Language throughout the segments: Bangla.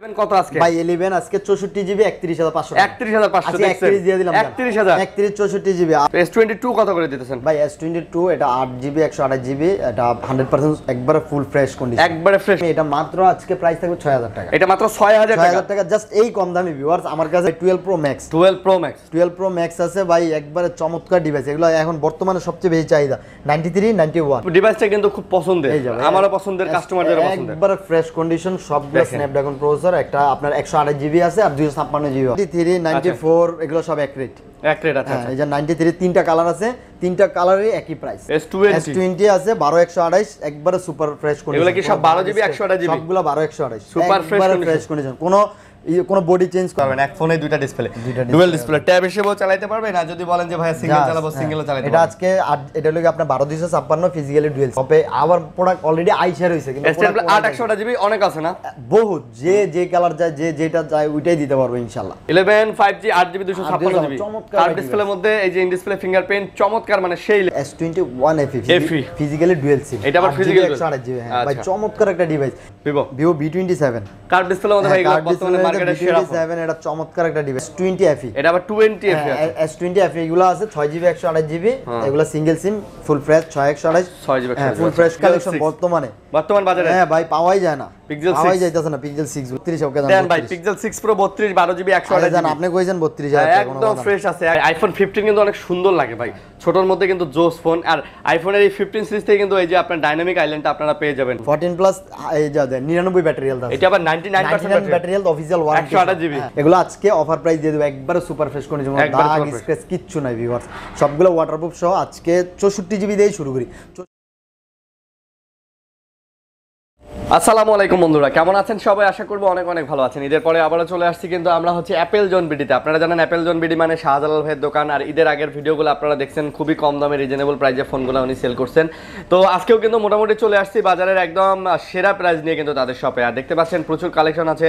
চমৎকার ডিভাইস এগুলো এখন বর্তমানে সবচেয়ে বেশি চাহিদা 93 91 ডিভাইসটা কিন্তু খুব পছন্দের আমার পছন্দের কাস্টমার ফ্রেশ কন্ডিশন সবগুলো স্ন্যাপড্রাগন প্রসেসর প্রসেসর একটা আপনার একশো আঠাশ জিবি আছে আর দুইশো ছাপ্পান্ন জিবি থ্রি নাইনটি ফোর এগুলো সব এক রেট এক আচ্ছা, হ্যাঁ, আচ্ছা। এই যে নাইনটি থ্রি তিনটা কালার আছে তিনটা কালারই একই প্রাইস এস টোয়েন্টি আছে বারো একশো আঠাইশ একবারে সুপার ফ্রেশ কন্ডিশন এগুলো কি সব বারো জিবি একশো আঠাশ সবগুলো বারো একশো আঠাইশ সুপার ফ্রেশ কন্ডিশন কোনো কোনো বডি চেঞ্জ করবেন এক ফোনে দুইটা ডিসপ্লে ডুয়াল ডিসপ্লে ট্যাব হিসেবেও চালাতে পারবেন আর যদি বলেন যে ভাই সিঙ্গেল চালাবো সিঙ্গেলও হ্যাঁ। চালাতে এটা আজকে এটা হলো আপনার 12 ফিজিক্যালি ডুয়াল শপে আবার প্রোডাক্ট অলরেডি আইসা রয়েছে কিন্তু 800 জিবি অনেক আছে না বহুত যে যে কালার যায় যে যেটা যায় ওইটাই দিতে পারবো ইনশাআল্লাহ 11 5G 8GB 256 জিবি আর ডিসপ্লের মধ্যে এই যে ইন ডিসপ্লে ফিঙ্গারপ্রিন্ট চমৎকার মানে সেই S21 FE physically dual SIM এটা আবার ফিজিক্যালি 128 জিবি হ্যাঁ আচ্ছা। ভাই চমৎকার একটা device Vivo Vivo V27 curve ডিসপ্লের মধ্যে হ্যাঁ, ভাই বর্তমানে একদম ফ্রেশ আছে আইফোন কিন্তু অনেক সুন্দর লাগে ভাই ছোটর মধ্যে কিন্তু জোস ফোন আর আইফোনের এই ফিফটিন সিরিজ থেকে কিন্তু এই যে আপনার ডাইনামিক আইল্যান্ডটা আপনারা পেয়ে যাবেন ফোরটিন প্লাস নিরানব্বই ব্যাটারিয়াল ব্যাটারি এটা আবার নাইনটি ব্যাটারি ব্যাটারিয়াল অফিশিয়াল টোটাল হ্যাঁ। ওয়ারেন্টি এগুলো আজকে অফার প্রাইস দিয়ে দেব একবারে সুপার ফ্রেশ কোন যেমন দাগ স্ক্র্যাচ কিচ্ছু নাই ভিউয়ার্স সবগুলো ওয়াটারপ্রুফ সহ আজকে চৌষট্টি জিবি দিয়েই শুরু করি আসসালামু আলাইকুম বন্ধুরা কেমন আছেন সবাই আশা করবো অনেক অনেক ভালো আছেন ঈদের পরে আবারও চলে আসছি কিন্তু আমরা হচ্ছে অ্যাপেল জোন বিডিতে আপনারা জানেন অ্যাপেল জোন বিডি মানে শাহজালাল ভাইয়ের দোকান আর ঈদের আগের ভিডিওগুলো আপনারা দেখছেন খুবই কম দামে রিজনেবল প্রাইসে ফোনগুলো উনি সেল করছেন তো আজকেও কিন্তু মোটামুটি চলে আসছি বাজারের একদম সেরা প্রাইস নিয়ে কিন্তু তাদের শপে আর দেখতে পাচ্ছেন প্রচুর কালেকশন আছে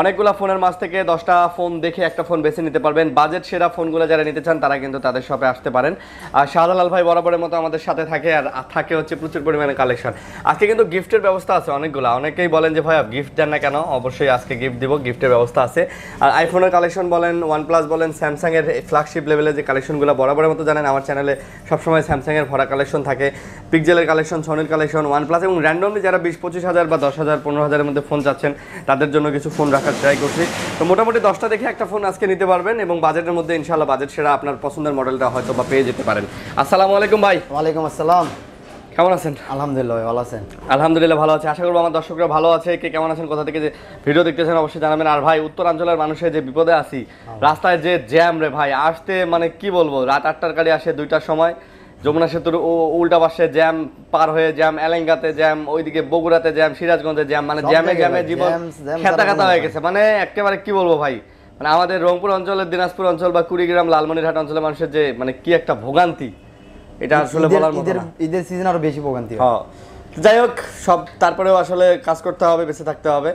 অনেকগুলো ফোনের মাছ থেকে দশটা ফোন দেখে একটা ফোন বেছে নিতে পারবেন বাজেট সেরা ফোনগুলো যারা নিতে চান তারা কিন্তু তাদের শপে আসতে পারেন আর শাহজালাল ভাই বরাবরের মতো আমাদের সাথে থাকে আর থাকে হচ্ছে প্রচুর পরিমাণে কালেকশন আজকে কিন্তু গিফটের ব্যবস্থা আছে অনেকগুলো গিফটগুলো অনেকেই বলেন যে ভাই গিফট দেন না কেন অবশ্যই আজকে গিফট দিব গিফটের ব্যবস্থা আছে আর আইফোনের কালেকশন বলেন ওয়ানপ্লাস বলেন স্যামসাংয়ের ফ্ল্যাগশিপ লেভেলে যে কালেকশনগুলো বরাবরের মতো জানেন আমার চ্যানেলে সবসময় স্যামসাংয়ের ভরা কালেকশন থাকে পিকজেলের কালেকশন সোনির কালেকশন ওয়ানপ্লাস এবং র্যান্ডমলি যারা বিশ পঁচিশ হাজার বা দশ হাজার পনেরো হাজারের মধ্যে ফোন চাচ্ছেন তাদের জন্য কিছু ফোন রাখার ট্রাই করছি তো মোটামুটি দশটা দেখে একটা ফোন আজকে নিতে পারবেন এবং বাজেটের মধ্যে ইনশাল্লাহ বাজেট সেরা আপনার পছন্দের মডেলটা হয়তো বা পেয়ে যেতে পারেন আসসালামু আলাইকুম ভাই ওয়ালাইকুম আসসালাম কেমন আছেন আলহামদুলিল্লাহ ভালো আছেন আলহামদুলিল্লাহ ভালো আছে আশা করবো আমার দর্শকরা ভালো আছে কে কেমন আছেন কোথা থেকে যে ভিডিও দেখতেছেন অবশ্যই জানাবেন আর ভাই উত্তরাঞ্চলের মানুষের যে বিপদে আসি হ্যাঁ। রাস্তায় যে জ্যাম রে ভাই আসতে মানে কি বলবো রাত আটটার গাড়ি আসে দুইটার সময় যমুনা সেতুর ও উল্টা পাশে জ্যাম পার হয়ে জ্যাম এলেঙ্গাতে জ্যাম ওইদিকে বগুড়াতে জ্যাম সিরাজগঞ্জে জ্যাম মানে জ্যামে জ্যামে জীবন খেতা খেতা হয়ে গেছে মানে একেবারে কি বলবো ভাই মানে আমাদের রংপুর অঞ্চলের দিনাজপুর অঞ্চল বা কুড়িগ্রাম লালমনিরহাট অঞ্চলের মানুষের যে মানে কি একটা ভোগান্তি এটা আসলে বলার মতো না ঈদের সিজন আরো বেশি ভোগান্তি হয় যাই হোক সব তারপরেও আসলে কাজ করতে হবে বেঁচে থাকতে হবে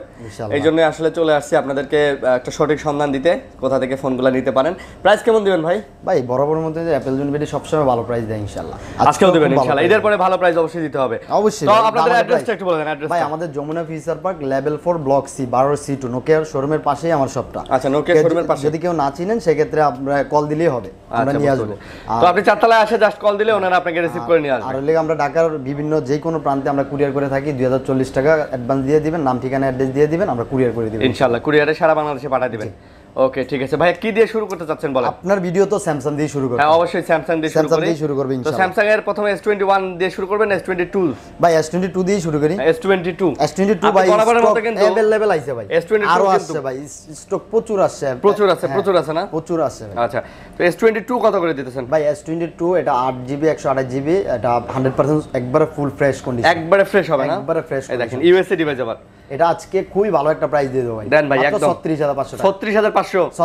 এই জন্য আসলে চলে আসছি আপনাদেরকে একটা সঠিক সন্ধান দিতে কোথা থেকে ফোনগুলো নিতে পারেন প্রাইস কেমন দিবেন ভাই ভাই বরাবর মধ্যে যে অ্যাপেল জুনবেডি সবসময় ভালো প্রাইস দেয় ইনশাআল্লাহ আজকেও দেবেন ইনশাআল্লাহ এদের পরে ভালো প্রাইস অবশ্যই দিতে হবে অবশ্যই তো আপনাদের অ্যাড্রেসটা একটু বলেন অ্যাড্রেস ভাই আমাদের Jamuna future park level 4 block C 12 C two নোকিয়ার শোরুমের পাশেই আমার শপটা আচ্ছা নোকিয়ার শোরুমের পাশে যদি কেউ না চিনেন সেক্ষেত্রে আমরা কল দিলেই হবে আমরা আচ্ছা, নিয়ে আসবো তো আপনি চারতলায় আসে জাস্ট কল দিলে ওনারা আপনাকে রিসিভ করে নিয়ে আসবে আর আমরা ঢাকার বিভিন্ন যে কোনো প্রান্তে আমরা কুরিয়ার করে থাকি দুই টাকা অ্যাডভান্স দিয়ে দিবেন নাম ঠিকানা অ্যাড্রেস দিয়ে দিবেন আমরা কুরিয়ার করে দিবেন ইনশাল্লাহ কুরিয়ারে সারা বাংলাদেশে পাঠিয়ে দিবেন ওকে ঠিক আছে ভাই কি দিয়ে শুরু করতে চাচ্ছেন বলেন আপনার ভিডিও তো স্যামসাং দিয়ে শুরু করব হ্যাঁ অবশ্যই স্যামসাং দিয়ে শুরু করব দিয়ে শুরু করব ইনশাআল্লাহ তো স্যামসাং এর প্রথমে S21 দিয়ে শুরু করবেন S22 ভাই S22 দিয়ে শুরু করি S22 S22 ভাই বরাবরের মত কিন্তু अवेलेबल আইছে ভাই S22 আরো আছে ভাই স্টক প্রচুর আছে প্রচুর আছে হ্যাঁ, প্রচুর আছে না প্রচুর আছে আচ্ছা তো S22 কত করে দিতেছেন ভাই S22 এটা 8GB 128GB এটা 100% একবারে ফুল ফ্রেশ কন্ডিশন একবারে ফ্রেশ হবে না একবারে ফ্রেশ এই দেখেন ইউএসএ ডিভাইস আবার এটা আজকে খুবই ভালো একটা প্রাইস দিয়ে দেব ভাই দেন ভাই একদম 36500 36500 একটা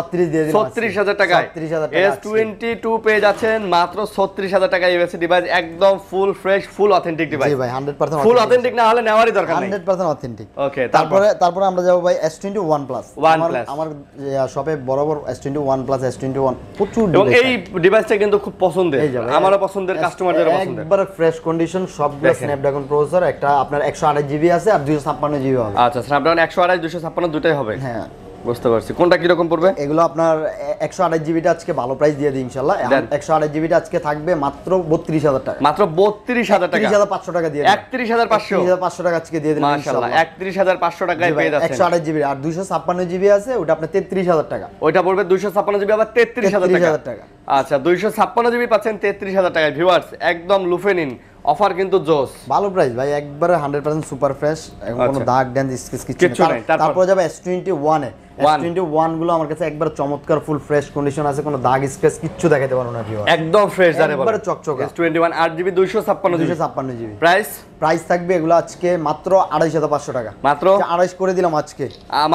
আপনার একশো আঠাশ জিবি আছে আর ছাপ্পান্ন জিবি হবে আচ্ছা স্ন্যাপড্রাগন একশো আঠাশ দুইশো ছাপ্পান্ন দুটাই হবে হ্যাঁ বুঝতে পারছি কোনটা কিরকম পড়বে এগুলো আপনার একশো আঠাশ জিবিটা আজকে ভালো প্রাইস দিয়ে দিই ইনশাল্লাহ একশো আঠাশ জিবিটা আজকে থাকবে মাত্র বত্রিশ হাজার টাকা মাত্র বত্রিশ হাজার টাকা হাজার পাঁচশো টাকা দিয়ে একত্রিশ হাজার পাঁচশো হাজার পাঁচশো টাকা আজকে দিয়ে দিলাম একত্রিশ হাজার পাঁচশো টাকায় পেয়ে একশো আঠাশ জিবি আর দুশো ছাপ্পান্ন জিবি আছে ওটা আপনার তেত্রিশ হাজার টাকা ওইটা পড়বে দুশো ছাপ্পান্ন জিবি আবার তেত্রিশ হাজার টাকা আচ্ছা দুইশো ছাপ্পান্ন জিবি পাচ্ছেন তেত্রিশ হাজার টাকায় ভিউয়ার্স একদম লুফে নিন অফার কিন্তু জোস ভালো প্রাইস ভাই একবারে 100% সুপার ফ্রেশ এখন কোনো আচ্ছা। দাগ ড্যান্স স্কিস কিছু নেই তারপর যাবে S21 এ S21 গুলো আমার কাছে একবার চমৎকার ফুল ফ্রেশ কন্ডিশন আছে কোনো দাগ স্কেচ কিচ্ছু দেখাতে পারো না একদম ফ্রেশ জানে একবারে চকচকে S21 8GB 256 256GB price price থাকবে এগুলো আজকে মাত্র আড়াইশ হাজার পাঁচশো টাকা মাত্র আচ্ছা, আড়াইশ করে দিলাম আজকে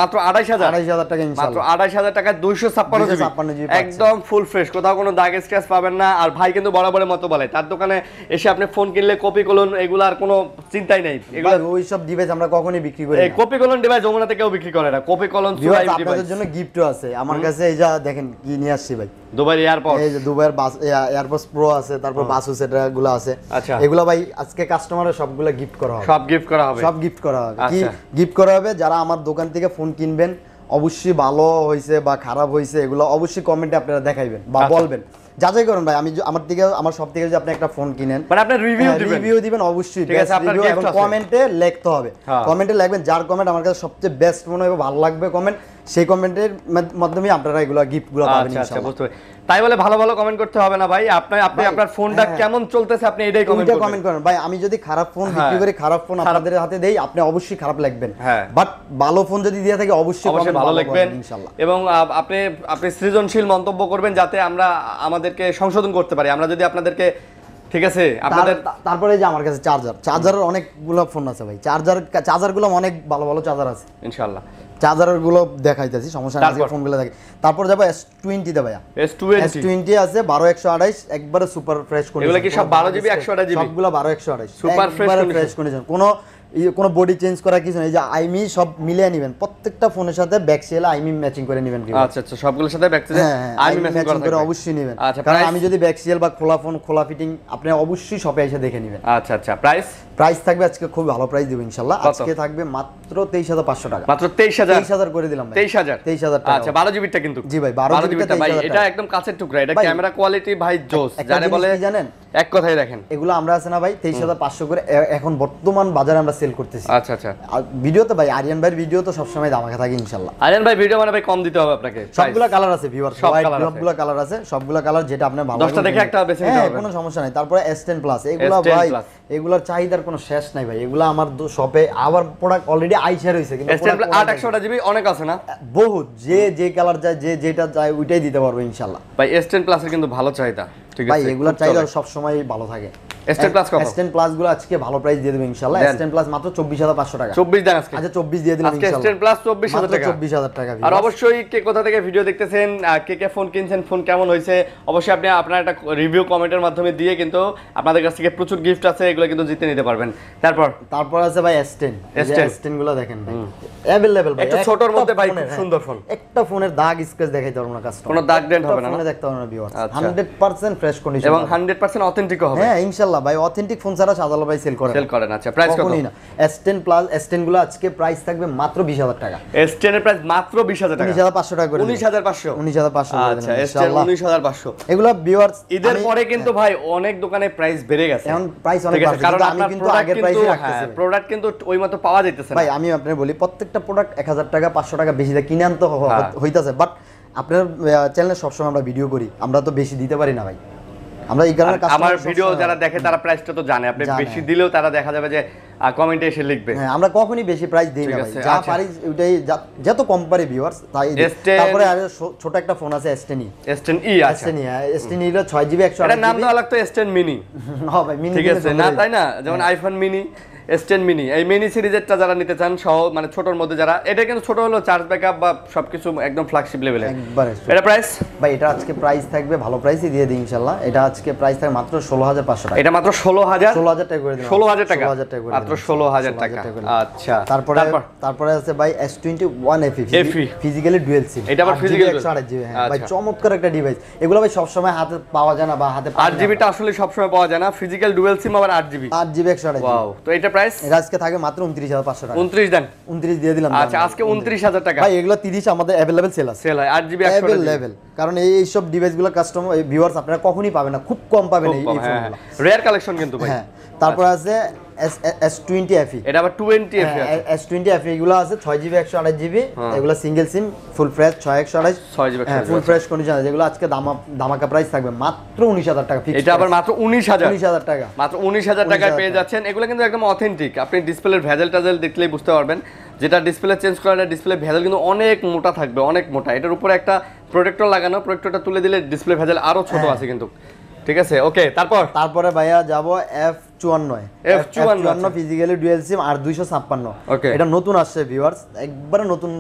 মাত্র আড়াইশ হাজার আড়াইশ হাজার টাকা মাত্র আড়াইশ হাজার টাকা দুইশো ছাপ্পান্ন ছাপ্পান্ন জিবি একদম ফুল ফ্রেশ কোথাও কোনো দাগ স্ক্র্যাচ পাবেন না আর ভাই কিন্তু বরাবরের মতো বলে তার দোকানে এসে আপনি ফোন কিনলে কপি কলন এগুলো আর কোনো চিন্তাই নেই এগুলো ওই সব ডিভাইস আমরা কখনই বিক্রি করি কপি কলন ডিভাইস যমুনাতে কেউ বিক্রি করে না কপি কলন আপনাদের জন্য গিফটও আছে আমার কাছে এই যা দেখেন কি নিয়ে আসছি ভাই হ্যাঁ। আচ্ছা। ভাই আজকে গিফট করা হবে সব গিফট করা হবে গিফট আচ্ছা। করা হবে যারা আমার দোকান থেকে ফোন কিনবেন অবশ্যই ভালো হয়েছে বা খারাপ হয়েছে এগুলো অবশ্যই কমেন্টে আপনারা দেখাইবেন বা আচ্ছা। বলবেন যাচাই করুন ভাই আমি আমার দিকে আমার সব থেকে যদি আপনি একটা ফোন কিনেন মানে আপনি রিভিউ হ্যাঁ, দিবেন রিভিউ দিবেন অবশ্যই ঠিক আছে এবং কমেন্টে লিখতে হবে কমেন্টে হ্যাঁ। লিখবেন যার কমেন্ট আমার কাছে সবচেয়ে বেস্ট মনে হবে ভালো লাগবে কমেন্ট সেই কমেন্টের মাধ্যমে আপনারা এগুলো গিফটগুলো পাবেন আচ্ছা, আচ্ছা, ইনশাআল্লাহ তাই বলে ভালো ভালো কমেন্ট করতে হবে না ভাই আপনি আপনি আপনার ফোনটা হ্যাঁ। কেমন চলতেছে আপনি এটাই কমেন্ট করুন কমেন্ট করুন ভাই আমি যদি খারাপ ফোন হ্যাঁ। বিক্রি করি খারাপ ফোন আপনাদের হাতে দেই আপনি অবশ্যই খারাপ লাগবেন বাট হ্যাঁ। ভালো ফোন যদি দিয়ে থাকে অবশ্যই অবশ্যই ভালো লাগবেন ইনশাআল্লাহ এবং আপনি আপনি সৃজনশীল মন্তব্য করবেন যাতে আমরা আমাদেরকে সংশোধন করতে পারি আমরা যদি আপনাদেরকে ঠিক আছে আপনাদের তারপরে যে আমার কাছে চার্জার চার্জারের অনেকগুলো ফোন আছে ভাই চার্জার চার্জারগুলো অনেক ভালো ভালো চার্জার আছে ইনশাআল্লাহ চার্জারগুলো দেখাইতেছি সমস্যা নাই ফোনগুলো দেখে তারপর যাবো S20 দে ভাইয়া S20 S20 আছে বারো একশো একবারে সুপার ফ্রেশ কন্ডিশন এগুলো কি সব বারো জিবি একশো আঠাশ সবগুলো বারো একশো সুপার ফ্রেশ কন্ডিশন কোনো কোনো বডি চেঞ্জ করা কিছু নেই যে আইমি সব মিলিয়ে নেবেন প্রত্যেকটা ফোনের সাথে ব্যাক সেল আইমি ম্যাচিং করে নেবেন আচ্ছা আচ্ছা সবগুলোর সাথে ব্যাক সেল হ্যাঁ, আইমি ম্যাচিং করে অবশ্যই নেবেন আচ্ছা, কারণ আমি যদি ব্যাক সেল বা খোলা ফোন খোলা ফিটিং আপনি অবশ্যই শপে এসে দেখে নেবেন আচ্ছা আচ্ছা প্রাইস প্রাইস থাকবে আজকে খুব ভালো প্রাইস দেব ইনশাআল্লাহ আজকে থাকবে মাত্র 23500 টাকা মাত্র 23000 23000 করে দিলাম ভাই 23000 23000 টাকা আচ্ছা 12 টা কিন্তু জি ভাই 12 টা ভাই এটা একদম কাছের টুকরা এটা ক্যামেরা কোয়ালিটি ভাই জোস জানে বলে জানেন এক কথাই দেখেন এগুলো আমরা আছে না ভাই 23500 করে এখন বর্তমান বাজারে আমরা সেল করতেছি আচ্ছা আচ্ছা ভিডিও তো ভাই আরিয়ান ভাইয়ের ভিডিও তো সবসময় দামাকে থাকে ইনশাল্লাহ আরিয়ান ভাই ভিডিও মানে ভাই কম দিতে হবে আপনাকে সবগুলো কালার আছে ভিউয়ার সবগুলো কালার আছে সবগুলো কালার যেটা আপনার ভালো 10টা দেখে একটা বেছে নিতে হ্যাঁ, হবে কোনো সমস্যা নাই তারপরে S10 প্লাস এগুলো ভাই এগুলোর চাহিদার কোনো শেষ নাই ভাই এগুলো আমার শপে আবার প্রোডাক্ট অলরেডি আইসা রয়েছে কিন্তু S10 প্লাস 800 জিবি অনেক আছে না বহুত যে যে কালার যায় যে যেটা যায় ওইটাই দিতে পারবো ইনশাআল্লাহ ভাই S10 প্লাসের কিন্তু ভালো চাহিদা ভাই এগুলোর চাহিদা সব সময় ভালো থাকে এসটেন প্লাস কত এসটেন প্লাস গুলো আজকে ভালো প্রাইস দিয়ে দেব ইনশাআল্লাহ এসটেন প্লাস মাত্র 24500 টাকা 24 দেন আজকে আচ্ছা 24 দিয়ে দিলাম ইনশাআল্লাহ এসটেন প্লাস 24000 টাকা 24000 টাকা আর অবশ্যই কে কোথা থেকে ভিডিও দেখতেছেন কে কে ফোন কিনছেন ফোন কেমন হয়েছে অবশ্যই আপনি আপনার একটা রিভিউ কমেন্টের মাধ্যমে দিয়ে কিন্তু আপনাদের কাছ থেকে প্রচুর গিফট আছে এগুলো কিন্তু জিতে নিতে পারবেন তারপর তারপর আছে ভাই এসটেন এসটেন গুলো দেখেন ভাই अवेलेबल ভাই একটু ছোটর মধ্যে ভাই খুব সুন্দর ফোন একটা ফোনের দাগ স্ক্র্যাচ দেখাইতে পারবো না কাস্টমার কোনো দাগ ডেন্ট হবে না দেখতে পারবো না ভিউয়ার্স আচ্ছা। 100% ফ্রেশ কন্ডিশন এবং 100% অথেন্টিক হবে হ্যাঁ ভাই অথেন্টিক ফোন ছাড়া ভাই সেল সেল আচ্ছা প্রাইস না প্লাস গুলো আজকে প্রাইস থাকবে মাত্র টাকা এর প্রাইস মাত্র টাকা টাকা করে আচ্ছা এগুলো ঈদের পরে কিন্তু হ্যাঁ। ভাই অনেক দোকানে প্রাইস বেড়ে গেছে এখন প্রাইস অনেক বাড়ছে কারণ আমি কিন্তু আগের প্রাইসে হ্যাঁ, রাখতেছি প্রোডাক্ট কিন্তু ওই মতো পাওয়া যাইতেছে ভাই আমি আপনাকে বলি প্রত্যেকটা প্রোডাক্ট হাজার টাকা পাঁচশো টাকা বেশি দিয়ে কিনে আনতে হ্যাঁ। হইতেছে বাট আপনার চ্যানেলে সবসময় আমরা ভিডিও করি আমরা তো বেশি দিতে পারি না ভাই আমরা এই কারণে আমার ভিডিও যারা দেখে তারা প্রাইসটা তো জানে আপনি বেশি দিলেও তারা দেখা যাবে যে কমেন্টে এসে লিখবে হ্যাঁ আমরা কখনোই বেশি প্রাইস দেই না যা আচ্ছা। পারি ওইটাই যত কম পারি ভিউয়ার্স তাই তারপরে আর ছোট একটা ফোন আছে S10e S10e আছে S10e S10e এর 6GB 128GB এর নাম দেওয়া লাগতো S10 মিনি হ্যাঁ ভাই মিনি ঠিক আছে না তাই না যেমন আইফোন হ্যাঁ। মিনি এস টেন মিনি এই মিনি সিরিজেরটা যারা নিতে চান সহ মানে ছোটর মধ্যে যারা এটা কিন্তু ছোট হলো চার্জ ব্যাকআপ বা সবকিছু একদম ফ্ল্যাগশিপ লেভেলে এটা প্রাইস ভাই এটা আজকে প্রাইস থাকবে ভালো প্রাইসই দিয়ে দিই ইনশাল্লাহ এটা আজকে প্রাইস থাকবে মাত্র ষোলো হাজার পাঁচশো টাকা এটা মাত্র ষোলো হাজার ষোলো হাজার টাকা করে দিন ষোলো হাজার টাকা হাজার টাকা মাত্র ষোলো হাজার টাকা আচ্ছা তারপরে তারপরে আছে ভাই এস টোয়েন্টি ওয়ান এফি ফিজিক্যালি ডুয়েল সিম এটা আবার ফিজিক্যালি একশো আট জিবি হ্যাঁ ভাই আচ্ছা। চমৎকার একটা ডিভাইস এগুলো ভাই সবসময় হাতে পাওয়া যায় না বা হাতে আট জিবিটা আসলে সবসময় পাওয়া যায় না ফিজিক্যাল ডুয়েল সিম আবার আট জিবি আট জিবি একশো আট তো এটা প্রাইস আজকে থাকে মাত্র 29500 টাকা 29 দেন 29 দিয়ে দিলাম আচ্ছা আজকে 29000 টাকা ভাই এগুলো 30 আমাদের अवेलेबल সেল আছে সেল হয় 8 জিবি 100 अवेलेबल কারণ এই সব ডিভাইসগুলো কাস্টমার ভিউয়ার্স আপনারা কখনোই পাবেন না খুব কম পাবেন এই ফোনগুলো রেয়ার কালেকশন কিন্তু ভাই হ্যাঁ তারপর আচ্ছা। আছে এস টোয়েন্টি এফি আবার e হ্যাঁ, e ছয় জিবি একশো আঠাশ জিবি হ্যাঁ। এগুলো সিঙ্গেল সিম ফুল ফ্রেশ ছয় একশো আঠাশ ফুল হ্যাঁ, আচ্ছা। ফ্রেশ থাকবে মাত্র টাকা মাত্র উনিশ হাজার উনিশ হাজার টাকা মাত্র উনিশ হাজার টাকায় পেয়ে যাচ্ছেন এগুলো কিন্তু একদম অথেন্টিক আপনি ডিসপ্লের ভেজেল টাজেল দেখলেই বুঝতে পারবেন যেটা ডিসপ্লে চেঞ্জ করা ডিসপ্লে ভেজেল কিন্তু অনেক মোটা থাকবে অনেক মোটা এটার উপরে একটা প্রোটেক্টর লাগানো প্রোটেক্টরটা তুলে দিলে ডিসপ্লে ভেজেল আরো ছোট আছে কিন্তু ঠিক আছে ওকে তারপর তারপরে ভাইয়া যাব এফ চুয়ান্নয় এফ চুয়ান্ন ফিজিক্যালি ডুয়েল সিম আর দুইশো ছাপ্পান্ন ওকে এটা নতুন আসছে ভিউয়ার্স একবারে নতুন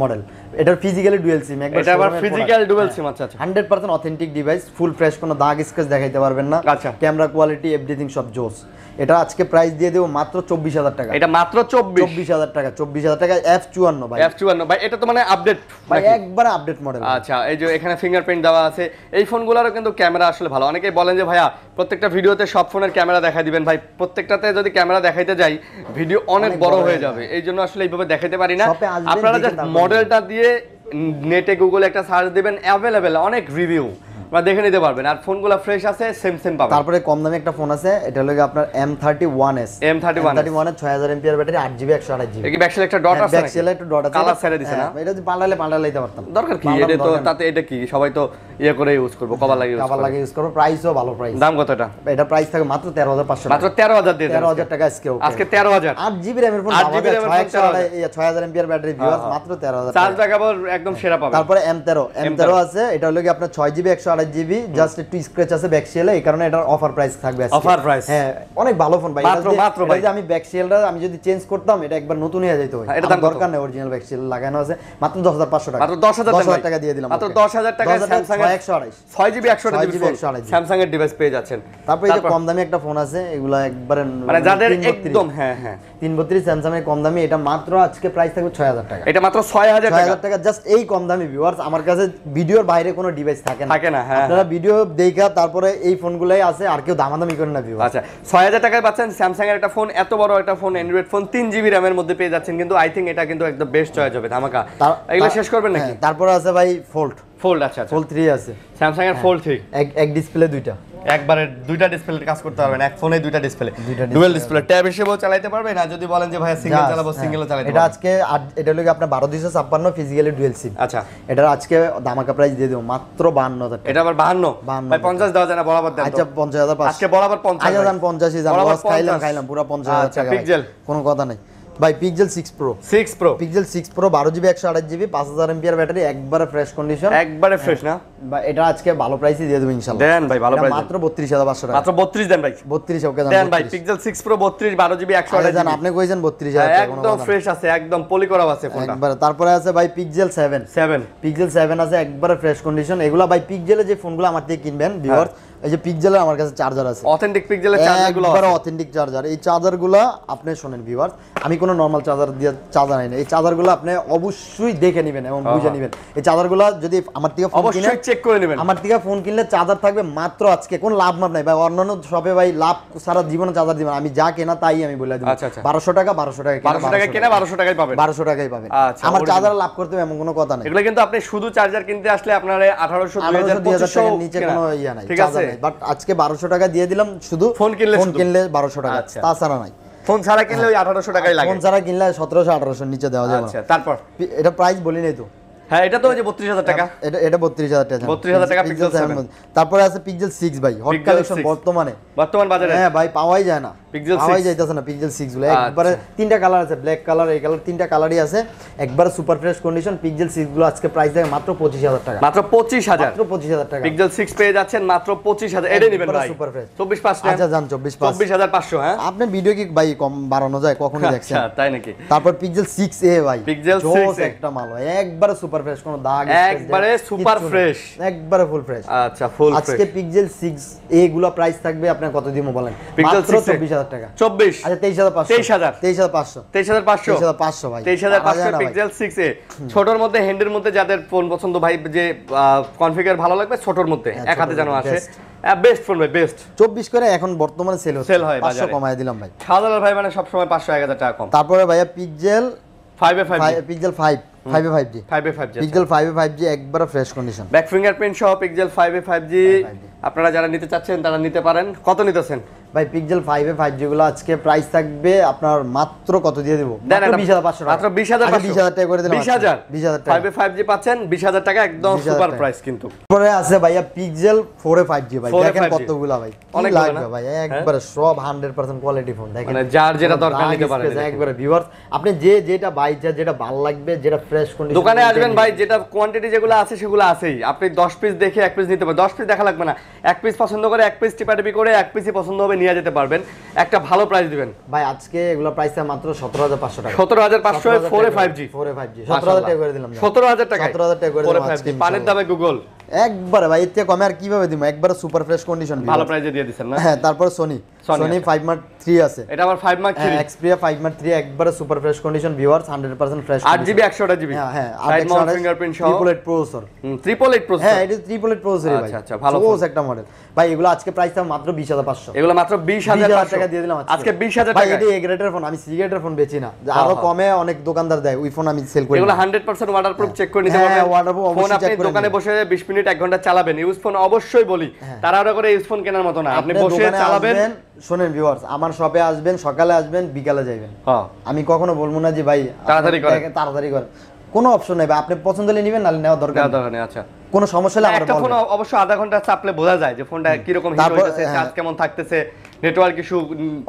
মডেল এটার ফিজিক্যালি ডুয়েল সিম এটা ফিজিক্যাল ডুয়েল সিম আচ্ছা আচ্ছা percent authentic device full fresh কোনো দাগ স্ক্র্যাচ দেখাইতে পারবেন না আচ্ছা ক্যামেরা কোয়ালিটি এভরিথিং সব জোস এটা আজকে প্রাইস দিয়ে দেবো মাত্র চব্বিশ হাজার টাকা এটা মাত্র চব্বিশ চব্বিশ হাজার টাকা চব্বিশ হাজার টাকা এফ চুয়ান্ন ভাই এফ চুয়ান্ন ভাই এটা তো মানে আপডেট মানে ভাই একবার আপডেট মডেল আচ্ছা এই যে এখানে ফিঙ্গারপ্রিন্ট দেওয়া আছে এই ফোনগুলোরও কিন্তু ক্যামেরা আসলে ভালো অনেকেই বলেন যে ভাইয়া প্রত্যেকটা ভিডিওতে সব ফোনের ক্যামেরা দেখা দিবেন ভাই প্রত্যেকটাতে যদি ক্যামেরা দেখাইতে যাই ভিডিও অনেক বড় হয়ে যাবে এই জন্য আসলে এইভাবে দেখাইতে পারি না আপনারা জাস্ট মডেলটা দিয়ে নেটে গুগলে একটা সার্চ দিবেন অ্যাভেলেবেল অনেক রিভিউ বা দেখে নিতে পারবেন আর ফোনগুলো ফ্রেশ আছে সেম সেম পাবেন তারপরে কম দামি একটা ফোন আছে এটা হলো আপনার M31s M31s 6000 MPR battery 8 GB 128 GB কি ব্যাকসেল একটা ডট হ্যাঁ, আছে ব্যাকসেল একটা ডট আছে কালার ছেড়ে দিছে না হ্যাঁ, এটা যদি পাল্টালে পাল্টালে দিতে পারতাম দরকার কি এটা তো তাতে এটা কি সবাই তো ইয়ে করে ইউজ করবো কভার লাগিয়ে কভার লাগিয়ে ইউজ করবো প্রাইসও ভালো প্রাইস দাম কত এটা এটা প্রাইস থাকে মাত্র তেরো মাত্র তেরো দিয়ে তেরো টাকা আজকে আজকে তেরো হাজার আট জিবি র্যাম ফোন ছয় এমপিআর ব্যাটারি ভিউয়ার্স মাত্র তেরো চার্জ ব্যাক একদম সেরা পাবে তারপরে এম তেরো আছে এটা হলো কি আপনার ছয় জিবি একশো জিবি জাস্ট একটু স্ক্র্যাচ আছে ব্যাকশিয়ালে এই কারণে এটার অফার প্রাইস থাকবে অফার প্রাইস হ্যাঁ অনেক ভালো ফোন ভাই মাত্র মাত্র ভাই আমি ব্যাকশিয়ালটা আমি যদি চেঞ্জ করতাম এটা একবার নতুন হয়ে যেত হ্যাঁ, এটা দরকার নাই অরিজিনাল ব্যাকশিয়াল লাগানো আছে মাত্র দশ হাজার পাঁচশো টাকা মাত্র দশ হাজার টাকা দিয়ে দিলাম মাত্র দশ হাজার টাকা তারপরে এই ফোন গুলো মানে হ্যাঁ, হ্যাঁ। আমার কাছে ভিডিওর বাইরে ডিভাইস থাকে না হ্যাঁ, ভিডিও দেখা তারপরে এই আছে আর কেউ দামাদামি করে না আচ্ছা ছয় হাজার টাকায় পাচ্ছেন স্যামসাং এর একটা ফোন এত বড় একটা ফোন অ্যান্ড্রয়েড ফোন তিন জিবি র্যাম এর মধ্যে পেয়ে যাচ্ছেন কিন্তু আই থিঙ্ক এটা কিন্তু একদম বেস্ট চয়েস হবে ধামাকা এগুলো শেষ করবেন নাকি তারপরে আছে ভাই ফোল্ড ফোল্ড ফোল্ড আছে স্যামসাং আচ্ছা। এর ফোল্ড হ্যাঁ। এক ডিসপ্লে দুইটা একবারে দুইটা ডিসপ্লে কাজ করতে পারবেন এক ফোনে দুইটা ডিসপ্লে ডিসপ্লে ট্যাব হিসেবেও চালাতে পারবেন যদি বলেন যে ভাই সিঙ্গেল চালাবো সিঙ্গেলও হ্যাঁ। চালাতে এটা আজকে এটা আপনার 12256 ফিজিক্যালি ডুয়েল সিম আচ্ছা এটার আজকে দামাকা প্রাইস দিয়ে দেব মাত্র 52000 এটা আবার 52 ভাই 50 বরাবর দেন আচ্ছা 50000 আজকে বরাবর 50 আচ্ছা 50 ই খাইলাম খাইলাম পুরো 50000 আচ্ছা, টাকা পিক্সেল কোনো কথা নাই ভাই Pixel 6 pro 6 pro Pixel 6 pro 12 GB 128 GB 5000 MPR battery একবারে ফ্রেশ কন্ডিশন একবারে ফ্রেশ হ্যাঁ। না ভাই এটা আজকে ভালো প্রাইসে দিয়ে দেব ইনশাআল্লাহ দেন ভাই ভালো প্রাইসে মাত্র 32500 টাকা মাত্র 32 দেন ভাই 32 ওকে দেন ভাই পিক্সেল 6 প্রো 32 12 জিবি 128 জান আপনি কইছেন 32000 একদম ফ্রেশ আছে একদম পলি করা আছে ফোনটা একবারে তারপরে আছে ভাই পিক্সেল 7 7 পিক্সেল 7 আছে একবারে ফ্রেশ কন্ডিশন এগুলা ভাই পিক্সেলে যে ফোনগুলো আমার থেকে কিনবেন ভিউয়ার্স এই যে পিকজেলের আমার কাছে চার্জার আছে অথেন্টিক পিকজেলের চার্জারগুলো অথেন্টিক চার্জার এই চার্জারগুলো আপনি ভিউয়ার্স আমি কোনো নর্মাল চার্জার দিয়ে চার্জার আনি এই চার্জারগুলো আপনি অবশ্যই দেখে নেবেন এবং বুঝে নেবেন এই চার্জারগুলো যদি আমার থেকে ফোন কিনে চেক করে নেবেন আমার থেকে ফোন কিনলে চার্জার থাকবে মাত্র আজকে লাভ নাই ভাই অন্যান্য ভাই লাভ সারা জীবনে চার্জার দিবেন আমি যা কেনা তাই আমি বলে দেব আচ্ছা, আচ্ছা। বারোশো টাকা বারোশো টাকা 1200 টাকা কেনা টাকায় পাবেন বারোশো টাকাই পাবেন আচ্ছা, আমার চার্জার লাভ করতে হবে এমন কোনো কথা নাই এগুলো কিন্তু আপনি শুধু চার্জার কিনতে আসলে আপনার আঠারোশো নিচে কোনো ইয়া নাই ঠিক আছে বাট আজকে বারোশো টাকা দিয়ে দিলাম শুধু ফোন কিনলে ফোন কিনলে বারোশো টাকা আচ্ছা। তাছাড়া নাই ফোন ছাড়া কিনলে ওই আঠারোশো টাকাই লাগে ফোন ছাড়া কিনলে সতেরোশো আঠারোশো নিচে দেওয়া যাবে আচ্ছা, তারপর এটা প্রাইস বলি নাই তো হ্যাঁ এটা তো যে 32000 টাকা হ্যাঁ, এটা এটা 32000 টাকা 32000 টাকা পিক্সেল 7 তারপরে আছে পিক্সেল 6 ভাই হট কালেকশন বর্তমানে বর্তমান বাজারে হ্যাঁ ভাই পাওয়াই যায় না পিক্সেল 6 পাওয়াই যাইতাছে না পিক্সেল 6 গুলো একবারে আচ্ছা। তিনটা কালার আছে ব্ল্যাক কালার এই কালার তিনটা কালারই আছে একবারে সুপার ফ্রেশ কন্ডিশন পিক্সেল 6 গুলো আজকে প্রাইস দেয় মাত্র 25000 টাকা মাত্র 25000 মাত্র 25000 টাকা পিক্সেল 6 পেয়ে যাচ্ছেন মাত্র 25000 এটাই নেবেন ভাই সুপার ফ্রেশ 24 পাঁচ আচ্ছা জান 24 পাঁচ 24500 হ্যাঁ আপনি ভিডিও কি ভাই কম বাড়ানো যায় কখনো আচ্ছা, দেখছেন তাই নাকি তারপর পিক্সেল 6a ভাই পিক্সেল 6 একটা মাল একবারে সুপার ফ্রেশ কোনো দাগ একবারে সুপার ফ্রেশ একবারে ফুল ফ্রেশ আচ্ছা ফুল ফ্রেশ আজকে পিক্সেল 6 প্রাইস থাকবে আপনার কত বলেন পিক্সেল 6 24000 টাকা 24 আচ্ছা 23500 23500 23500 23500 ভাই 23500 পিক্সেল 6 এ ছোটর মধ্যে হ্যান্ডের মধ্যে যাদের ফোন পছন্দ ভাই যে কনফিগার ভালো লাগবে ছোটর মধ্যে হ্যাঁ, এক হাতে জানো আছে বেস্ট ফোন ভাই বেস্ট 24 করে এখন বর্তমানে সেল হচ্ছে সেল হয় বাজারে কমায় দিলাম ভাই সাধারণ ভাই মানে সব সময় 500 1000 টাকা কম তারপরে ভাইয়া পিক্সেল 5 এ 5 pixel 5 5 5G 5 5G pixel 5 5G একবার ফ্রেশ কন্ডিশন ব্যাক ফিঙ্গারপ্রিন্ট সহ পিক্সেল 5 5G আপনারা যারা নিতে চাচ্ছেন তারা নিতে পারেন কত নিতেছেন ভাই পিক্সেল ফাইভে ফাইভ জিগুলো আজকে প্রাইস থাকবে আপনার মাত্র কত দিয়ে দেবো মাত্র টাকা করে পাচ্ছেন টাকা একদম সুপার প্রাইস কিন্তু পরে আছে ভাইয়া ভাই দেখেন কতগুলো ভাই অনেক লাগবে ভাই হ্যাঁ? একবারে সব হান্ড্রেড কোয়ালিটি ফোন দেখেন মানে যার যেটা দরকার নিতে একবারে ভিউয়ার্স আপনি যে যেটা বাই যা যেটা ভালো লাগবে যেটা ফ্রেশ কন্ডিশন দোকানে আসবেন ভাই যেটা কোয়ান্টিটি যেগুলো আছে সেগুলো আছেই আপনি দশ পিস দেখে এক পিস নিতে পারেন দশ পিস দেখা লাগবে না এক পিস পছন্দ করে এক পিস টিপাটিপি করে এক পিসই পছন্দ হবে নিয়ে যেতে পারবেন একটা ভালো প্রাইস দিবেন ভাই আজকে এগুলো প্রাইস মাত্র সতেরো হাজার পাঁচশো টাকা সতেরো হাজার পাঁচশো ফোরে ফাইভ জি ফোরে ফাইভ জি সতেরো হাজার টাকা করে দিলাম সতেরো হাজার টাকা সতেরো হাজার টাকা করে দিলাম পানের দামে গুগল একবার ভাই এর থেকে কমে আর কিভাবে দিব একবার সুপার ফ্রেশ কন্ডিশন ভালো প্রাইসে দিয়ে দিচ্ছেন না হ্যাঁ তারপর সোনি সনি 5 মার্ক 3 আছে এটা আমার 5 মার্ক 3 Xperia 5 মার্ক 3 একবারে super fresh condition viewers 100% fresh 8 GB 100 GB হ্যাঁ হ্যাঁ সাইড মাউন্ট ফিঙ্গারপ্রিন্ট সহ ট্রিপল 8 প্রসেসর ট্রিপল 8 প্রসেসর হ্যাঁ এটা ট্রিপল 8 প্রসেসর আচ্ছা আচ্ছা ভালো ফোন একটা মডেল ভাই এগুলো আজকে প্রাইস তার মাত্র 20500 এগুলো মাত্র 20500 টাকা দিয়ে দিলাম আজকে 20000 টাকা ভাই এটা ফোন আমি সিগারেটের ফোন বেচি না হ্যাঁ, আরো হ্যাঁ। কমে অনেক দোকানদার দেয় ওই ফোন আমি সেল করি এগুলো 100% ওয়াটারপ্রুফ চেক করে নিতে হ্যাঁ, পারবেন হ্যাঁ ওয়াটারপ্রুফ ফোন আপনি দোকানে বসে 20 মিনিট এক ঘন্টা চালাবেন ইউজ ফোন অবশ্যই বলি তারা করে ইউজ ফোন কেনার মতো না আপনি বসে চালাবেন শোনেন ভিউয়ার্স আমার শপে আসবেন সকালে আসবেন বিকালে যাবেন হ্যাঁ। আমি কখনো বলবো না যে ভাই তাড়াতাড়ি করেন তাড়াতাড়ি করেন কোনো অপশন নেই আপনি পছন্দ হলে নেবেন নালে নেওয়া দরকার দরকার নেই আচ্ছা কোনো সমস্যা হলে আমার ফোন অবশ্য আধা ঘন্টা চাপলে বোঝা যায় যে ফোনটা কি রকম হিট হইতেছে চার্জ হ্যাঁ। কেমন থাকতেছে নেটওয়ার্ক ইস্যু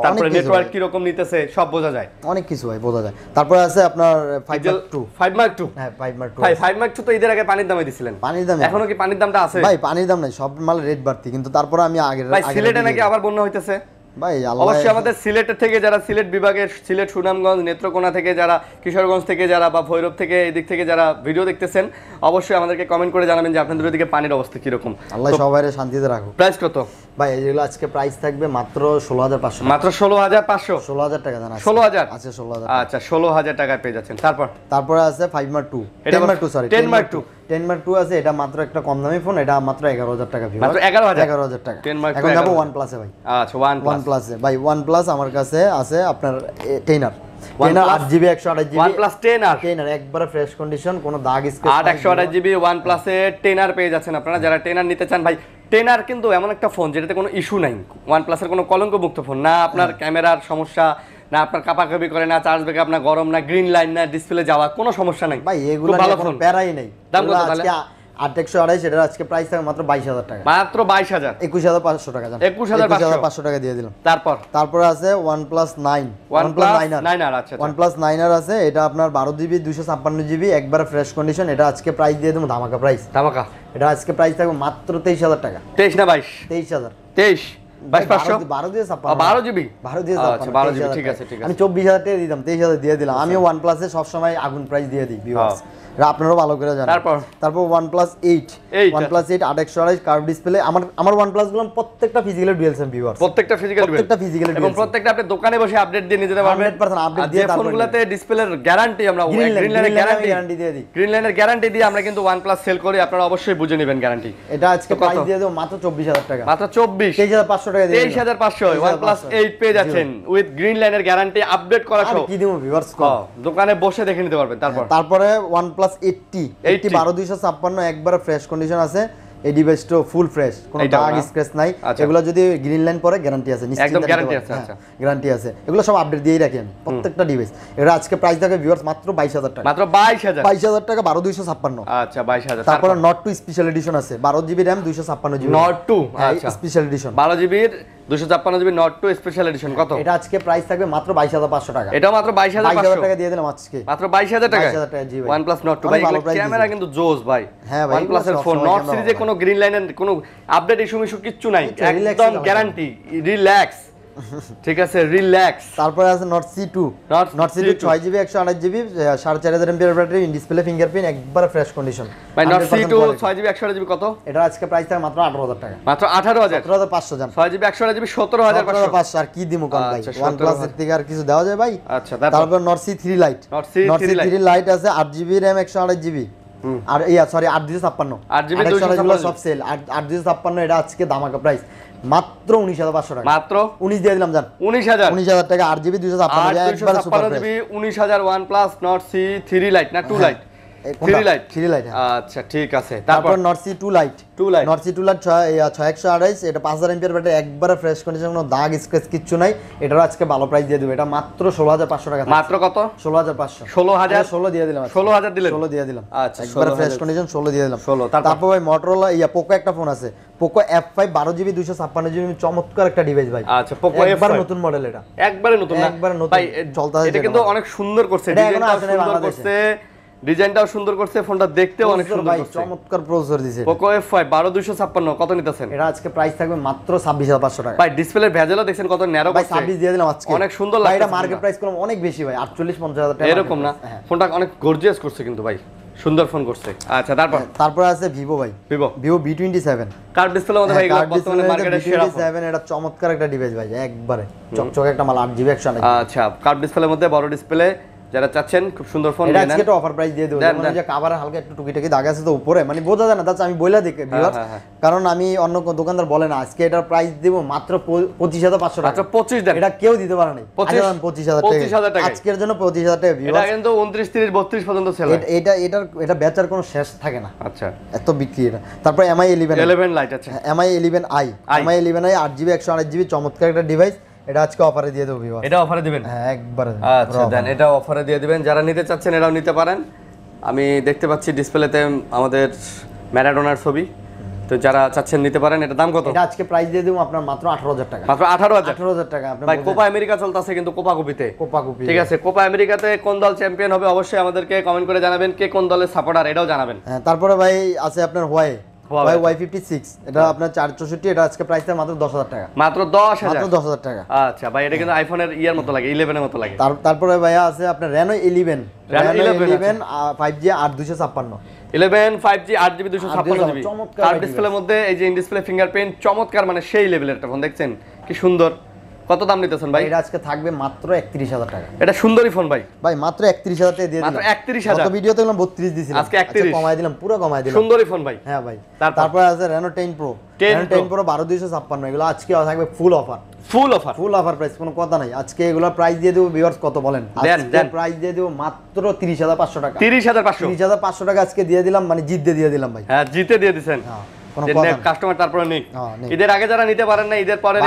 তারপরে নেটওয়ার্ক কি রকম নিতেছে সব বোঝা যায় অনেক কিছু হয় বোঝা যায় তারপরে আছে আপনার 5 মার্ক 2 মার্ক হ্যাঁ 5 মার্ক 2 ভাই 5 2 তো এদের আগে পানির দামে দিছিলেন পানির দাম এখনো কি পানির দামটা আছে ভাই পানির দাম নাই সব মাল রেট বাড়তি কিন্তু তারপরে আমি আগে ভাই সিলেটে নাকি আবার বন্যা হইতেছে ভাই অবশ্যই আমাদের সিলেট থেকে যারা সিলেট বিভাগের সিলেট সুনামগঞ্জ নেত্রকোনা থেকে যারা কিশোরগঞ্জ থেকে যারা বা ভৈরব থেকে এদিক থেকে যারা ভিডিও দেখতেছেন অবশ্যই আমাদেরকে কমেন্ট করে জানাবেন যে আপনাদের ওইদিকে পানির অবস্থা কিরকম আল্লাহ সবাই শান্তিতে রাখো প্রাইস কত ভাই এগুলো আজকে প্রাইস থাকবে মাত্র ষোলো হাজার পাঁচশো মাত্র ষোলো হাজার পাঁচশো ষোলো হাজার টাকা জানা ষোলো হাজার আচ্ছা ষোলো হাজার আচ্ছা ষোলো হাজার টাকায় পেয়ে যাচ্ছেন তারপর তারপরে আছে ফাইভ মার্ক টু এটা two sorry ten mark two আছে এটা মাত্র একটা কম দামি ফোন এটা মাত্র মাত্র এখন ওয়ান ভাই আচ্ছা ভাই প্লাস আমার কাছে আছে আপনার আপনারা যারা টেনার নিতে চান ভাই টেনার কিন্তু এমন একটা ফোন যেটাতে কোনো ইস্যু নাই ওয়ান এর কোনো কলঙ্কমুক্ত ফোন না আপনার হ্যাঁ। ক্যামেরার সমস্যা না আপনার কাপি করে না চার্জ ব্যাক আপনার গরম না গ্রিন লাইন না ডিসপ্লে যাওয়া কোনো সমস্যা নাই ভাই এগুলো ভালো ফোন প্যারাই নাই দাম কত তাহলে আটশো এটার আজকে প্রাইস মাত্র বাইশ হাজার টাকা মাত্র বাইশ হাজার একুশ হাজার পাঁচশো টাকা একুশ হাজার পাঁচশো টাকা দিয়ে দিলাম তারপর আছে OnePlus nine OnePlus nine আর আছে ওয়ান প্লাস নাইন আর আছে এটা আপনার বারো জিবি দুশো ছাপ্পান্ন জিবি একবার ফ্রেশ কন্ডিশন এটা আজকে প্রাইস দিয়ে দেবো ধামাকা প্রাইস ধামাকা এটা আজকে প্রাইস থাকবে মাত্র তেইশ হাজার টাকা তেইশ না বাইশ তেইশ হাজার তেইশ আচ্ছা, আমি চব্বিশ হাজার টাকা দিতাম তেইশ হাজার দিয়ে দিলাম আমি ওয়ান আচ্ছা। প্লাসে সবসময় আগুন প্রাইস দিয়ে দিই আপনারও ভালো করে জানেন তারপর তারপর OnePlus 8 OnePlus 8 828 কার্ভ ডিসপ্লে আমার আমার OnePlus গুলো প্রত্যেকটা ফিজিক্যাল ডুয়েল সেম ভিউয়ার প্রত্যেকটা ফিজিক্যাল প্রত্যেকটা ফিজিক্যাল এবং প্রত্যেকটা আপনি দোকানে বসে আপডেট দিয়ে নিতে পারবেন 100% আপডেট দিয়ে তারপর ফোনগুলোতে ডিসপ্লের গ্যারান্টি আমরা গ্রিন লাইনের গ্যারান্টি গ্যারান্টি দিয়ে দিই গ্রিন লাইনের গ্যারান্টি দিয়ে আমরা কিন্তু OnePlus সেল করি আপনারা অবশ্যই বুঝে নেবেন গ্যারান্টি এটা আজকে প্রাইস দিয়ে দেব মাত্র 24000 টাকা মাত্র 24 23500 টাকা দিয়ে 23500 OnePlus 8 পেয়ে যাচ্ছেন উইথ গ্রিন লাইনের গ্যারান্টি আপডেট করা সহ কি দিব ভিউয়ার্স দোকানে বসে দেখে নিতে পারবেন তারপর তারপরে OnePlus প্লাস এইটটি এইটটি বারো দুইশো ছাপ্পান্ন একবার ফ্রেশ কন্ডিশন আছে এই ডিভাইসটা ফুল ফ্রেশ নাই আচ্ছা। এগুলো যদি গ্রিন লাইন পরে গ্যারান্টি আছে গ্যারান্টি আচ্ছা। আছে এগুলো সব আপডেট দিয়ে রাখেন প্রত্যেকটা ডিভাইস আজকে প্রাইস থাকে ভিউয়ার্স মাত্র হাজার টাকা মাত্র 22000 টাকা 12256 আচ্ছা 22000 তারপর নট টু স্পেশাল এডিশন আছে বারো জিবি র‍্যাম ছাপ্পান্ন GB Nord two special edition বারো জিবির দুশো GB Nord two special edition কত এটা আজকে প্রাইস থাকবে মাত্র বাইশ হাজার পাঁচশো টাকা এটা মাত্র বাইশ হাজার টাকা দিয়ে দিলাম আজকে মাত্র বাইশ হাজার টাকা ওয়ান প্লাস নট টু ভাই ক্যামেরা কিন্তু জোস ভাই হ্যাঁ ওয়ান প্লাসের ফোন নট সিরিজে কোনো গ্রিন এর কোনো আপডেট ইস্যু মিশু কিচ্ছু নাই আচ্ছা, একদম গ্যারান্টি রিল্যাক্স ঠিক আছে রিল্যাক্স তারপরে আছে Nord CE two Nord CE two ছয় জিবি একশো আঠাশ জিবি সাড়ে চার হাজার এমপিআর ব্যাটারি ডিসপ্লে ফিঙ্গারপ্রিন্ট একবার ফ্রেশ কন্ডিশন ভাই নট সি টু ছয় জিবি একশো জিবি কত এটা আজকে প্রাইস থাকে মাত্র আঠারো হাজার টাকা মাত্র আঠারো হাজার আঠারো হাজার পাঁচশো জান ছয় জিবি একশো জিবি সতেরো হাজার পাঁচশো আর কি দিমু কম ভাই ওয়ান আচ্ছা, প্লাস এর থেকে আর কিছু দেওয়া যায় ভাই আচ্ছা তারপর Nord CE three lite Nord CE three lite আছে আট জিবি র্যাম একশো আঠাশ জিবি আর ইয়া সরি আট দুশো ছাপ্পান্ন আট জিবি সব সেল আট দুশো ছাপ্পান্ন এটা আজকে দামাকা প্রাইস মাত্র উনিশ হাজার পাঁচশো টাকা মাত্র উনিশ দিয়ে দিলাম উনিশ হাজার উনিশ হাজার টাকা আট জিবি দুইশো ছাপ্পান্ন জিবি উনিশ হাজার OnePlus Nord CE three lite না টু হ্যাঁ। লাইট হ্যাঁ। আচ্ছা, তারপর পোকো আচ্ছা, একটা ফোন আছে পোকো এফ ফাইভ বারো জিবি দুশো ছাপ্পান্ন জিবি চমৎকার একটা ডিভাইস ভাই আচ্ছা পোকো একবার নতুন মডেল এটা একবারে নতুন নতুন চলতে কিন্তু অনেক সুন্দর করছে ডিজাইনটাও সুন্দর করছে ফোনটা দেখতেও অনেক সুন্দর ভাই চমৎকার প্রসেসর দিয়েছে Poco F5 12256 কত নিতেছেন এটা আজকে প্রাইস থাকবে মাত্র 26500 টাকা ভাই ডিসপ্লের ভেজালও দেখছেন কত ন্যারো করছে ভাই 26 দিয়ে দিলাম আজকে অনেক সুন্দর লাগছে এটা মার্কেট প্রাইস করলাম অনেক বেশি ভাই 48 50000 টাকা এরকম না হ্যাঁ। ফোনটা অনেক গর্জিয়াস করছে কিন্তু ভাই সুন্দর ফোন করছে আচ্ছা তারপর হ্যাঁ, তারপর আছে Vivo ভাই Vivo Vivo B27 card display মধ্যে ভাই হ্যাঁ, বর্তমানে মার্কেটে সেরা B27 এটা চমৎকার একটা ডিভাইস ভাই একবারে চকচকে একটা মাল 8GB জিবি আচ্ছা কার্ড ডিসপ্লের মধ্যে বড় ডিসপ্লে যারা চাচ্ছেন খুব সুন্দর ফোন এটা আজকে তো অফার প্রাইস দিয়ে দেব মানে যে কভারে হালকা একটু টুকিটাকি দাগ আছে তো উপরে মানে বোঝা যায় না দাদা আমি বইলা দিকে ভিউয়ার্স হ্যাঁ, হ্যাঁ, হ্যাঁ। কারণ আমি অন্য কোন দোকানদার বলে না আজকে এটার প্রাইস দেব মাত্র 25500 টাকা আচ্ছা 25 দেন এটা কেউ দিতে পারে না 25000 টাকা আজকের জন্য 25000 টাকা ভিউয়ার্স এটা কিন্তু 29 30 32 পর্যন্ত সেল হয় এটা এটার এটা বেচার কোনো শেষ থাকে না আচ্ছা এত বিক্রি এটা তারপর MI 11 11 লাইট আছে MI 11i MI 11i 8GB 128GB চমৎকার একটা ডিভাইস এটা আজকে অফারে দিয়ে দেবো এটা অফারে দিবেন হ্যাঁ একবার আচ্ছা দেন এটা অফারে দিয়ে দিবেন যারা নিতে চাচ্ছেন এরাও নিতে পারেন আমি দেখতে পাচ্ছি ডিসপ্লেতে আমাদের ম্যারাডোনার ছবি তো যারা চাচ্ছেন নিতে পারেন এটা দাম কত এটা আজকে প্রাইস দিয়ে দেবো আপনার মাত্র 18000 টাকা মাত্র 18000 18000 টাকা ভাই কোপা আমেরিকা চলতেছে কিন্তু কোপা কপিতে কোপা কপি ঠিক আছে কোপা আমেরিকাতে কোন দল চ্যাম্পিয়ন হবে অবশ্যই আমাদেরকে কমেন্ট করে জানাবেন কে কোন দলের সাপোর্টার এটাও জানাবেন হ্যাঁ তারপরে ভাই আছে আপনার হোয়াই আচ্ছা, ইয়ার মতো লাগে মতো লাগে তারপরে ভাইয়া আছে আপনার ইলেভেন ইলেভেন ফাইভ জি আট ছাপ্পান্ন ইলেভেন ফাইভ জি আট জিবি মধ্যে এই যে চমৎকার মানে সেই লেভেলের একটা ফোন দেখছেন কি সুন্দর কত দাম নিতেছেন ভাই এটা আজকে থাকবে মাত্র 31000 টাকা এটা সুন্দরী ফোন ভাই ভাই মাত্র 31000 তে দিয়ে দিলাম মাত্র 31000 তো ভিডিওতে বললাম 32 দিছিলাম আজকে 31 আচ্ছা, কমায় দিলাম পুরো কমায় দিলাম সুন্দরী ফোন ভাই হ্যাঁ ভাই তারপর আছে Reno 10 Pro 10 Pro 12256 এগুলো আজকে থাকবে full offer full offer full offer price কোনো কথা নাই আজকে এগুলো প্রাইস দিয়ে দেব ভিউয়ার্স কত বলেন আজকে প্রাইস দিয়ে দেব মাত্র 30500 টাকা 30500 30500 টাকা আজকে দিয়ে দিলাম মানে জিতে দিয়ে দিলাম ভাই হ্যাঁ জিতে দিয়ে দিবেন হ্যাঁ কাস্টমার পরে